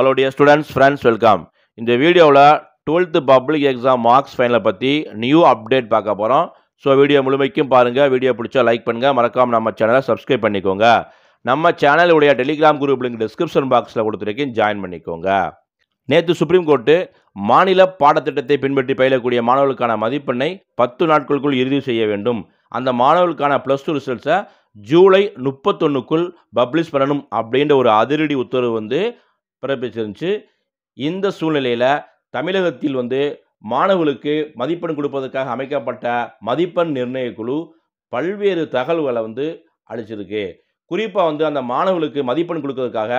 hello dear students friends welcome இந்த வீடியோவில் twelfth public exam marks ஃபைனலை பற்றி நியூ அப்டேட் பார்க்க போகிறோம் ஸோ வீடியோ முழுமைக்கும் பாருங்கள் வீடியோ பிடிச்சா லைக் பண்ணுங்கள் மறக்காமல் நம்ம சேனலை சப்ஸ்கிரைப் பண்ணிக்கோங்க நம்ம சேனலுடைய டெலிகிராம் குரூப் லிங்க் டிஸ்கிரிப்ஷன் பாக்ஸில் கொடுத்துருக்கேன் ஜாயின் பண்ணிக்கோங்க நேற்று சுப்ரீம் கோர்ட்டு மாநில பாடத்திட்டத்தை பின்பற்றி பயிலக்கூடிய மாணவர்களுக்கான மதிப்பெண்ணை பத்து நாட்களுக்குள் இறுதி செய்ய வேண்டும் அந்த மாணவர்களுக்கான ப்ளஸ் டூ ரிசல்ட்ஸை ஜூலை முப்பத்தொன்னுக்குள் பப்ளிஷ் பண்ணணும் அப்படின்ற ஒரு அதிரடி உத்தரவு வந்து பிறப்பிச்சிருந்துச்சு இந்த சூழ்நிலையில் தமிழகத்தில் வந்து மாணவர்களுக்கு மதிப்பெண் கொடுப்பதற்காக அமைக்கப்பட்ட மதிப்பெண் நிர்ணய குழு பல்வேறு தகவல்களை வந்து அளிச்சிருக்கு குறிப்பாக வந்து அந்த மாணவர்களுக்கு மதிப்பெண் கொடுக்கறதுக்காக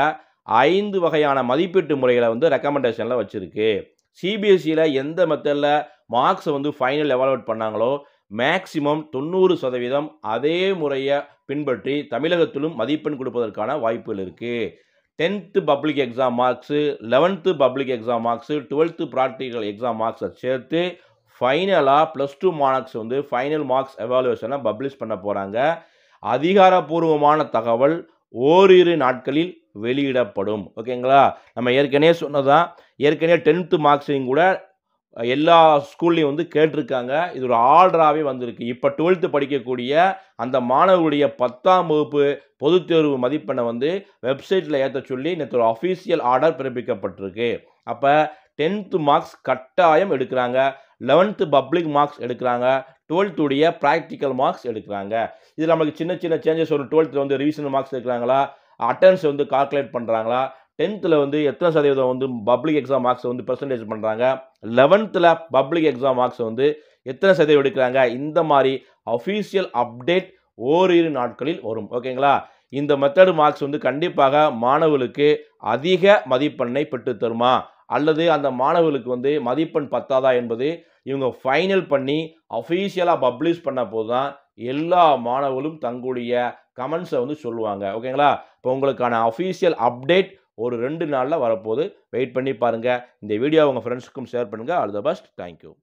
ஐந்து வகையான மதிப்பீட்டு முறைகளை வந்து ரெக்கமெண்டேஷனில் வச்சுருக்கு சிபிஎஸ்சியில் எந்த மெத்தடில் மார்க்ஸை வந்து ஃபைனல் எவாலுவேட் பண்ணாங்களோ மேக்சிமம் தொண்ணூறு சதவீதம் அதே முறையை பின்பற்றி தமிழகத்திலும் மதிப்பெண் கொடுப்பதற்கான வாய்ப்புகள் இருக்குது tenth public exam marks eleventh public exam marks twelfth practical exam மார்க்ஸை சேர்த்து ஃபைனலாக ப்ளஸ் டூ மார்க்ஸ் வந்து ஃபைனல் மார்க்ஸ் எவாலுவேஷனை பப்ளிஷ் பண்ண போகிறாங்க அதிகாரப்பூர்வமான தகவல் ஓரிரு நாட்களில் வெளியிடப்படும் ஓகேங்களா நம்ம ஏற்கனவே சொன்னதான் ஏற்கனவே டென்த்து மார்க்ஸையும் கூட எல்லா ஸ்கூல்லையும் வந்து கேட்டிருக்காங்க இது ஒரு ஆர்டராகவே வந்திருக்கு இப்போ டுவெல்த்து படிக்கக்கூடிய அந்த மாணவர்களுடைய பத்தாம் வகுப்பு பொதுத் தேர்வு மதிப்பெண்ணை வந்து வெப்சைட்டில் ஏற்ற சொல்லி நேற்று ஒரு அஃபீஷியல் ஆர்டர் பிறப்பிக்கப்பட்டிருக்கு அப்போ டென்த்து மார்க்ஸ் கட்டாயம் எடுக்கிறாங்க லெவன்த்து பப்ளிக் மார்க்ஸ் எடுக்கிறாங்க டுவெல்த்துடைய ப்ராக்டிக்கல் மார்க்ஸ் எடுக்கிறாங்க இதில் நம்மளுக்கு சின்ன சின்ன சேஞ்சஸ் வரும் டுவெல்த்தில் வந்து ரிவிஷன் மார்க்ஸ் எடுக்கிறாங்களா அட்டன்ஸ் வந்து கால்குலேட் பண்ணுறாங்களா டென்த்தில் வந்து எத்தனை சதவீதம் வந்து பப்ளிக் எக்ஸாம் மார்க்ஸ் வந்து பர்சன்டேஜ் பண்ணுறாங்க லெவன்த்தில் பப்ளிக் எக்ஸாம் மார்க்ஸ் வந்து எத்தனை சதவீதம் எடுக்கிறாங்க இந்த மாதிரி அஃபீஷியல் அப்டேட் ஓரிரு நாட்களில் வரும் ஓகேங்களா இந்த மெத்தடு மார்க்ஸ் வந்து கண்டிப்பாக மாணவர்களுக்கு அதிக மதிப்பெண்ணை பெற்று தருமா அல்லது அந்த மாணவர்களுக்கு வந்து மதிப்பெண் பத்தாதா என்பது இவங்க ஃபைனல் பண்ணி அஃபீஷியலாக பப்ளிஷ் பண்ண போது தான் எல்லா மாணவர்களும் தங்களுடைய கமெண்ட்ஸை வந்து சொல்லுவாங்க ஓகேங்களா இப்போ உங்களுக்கான அஃபீஷியல் அப்டேட் ஒரு ரெண்டு நாளில் வரப்போது வெயிட் பண்ணி பாருங்கள் இந்த வீடியோ உங்கள் ஃப்ரெண்ட்ஸுக்கும் ஷேர் பண்ணுங்கள் ஆல் த பெஸ்ட் தேங்க்யூ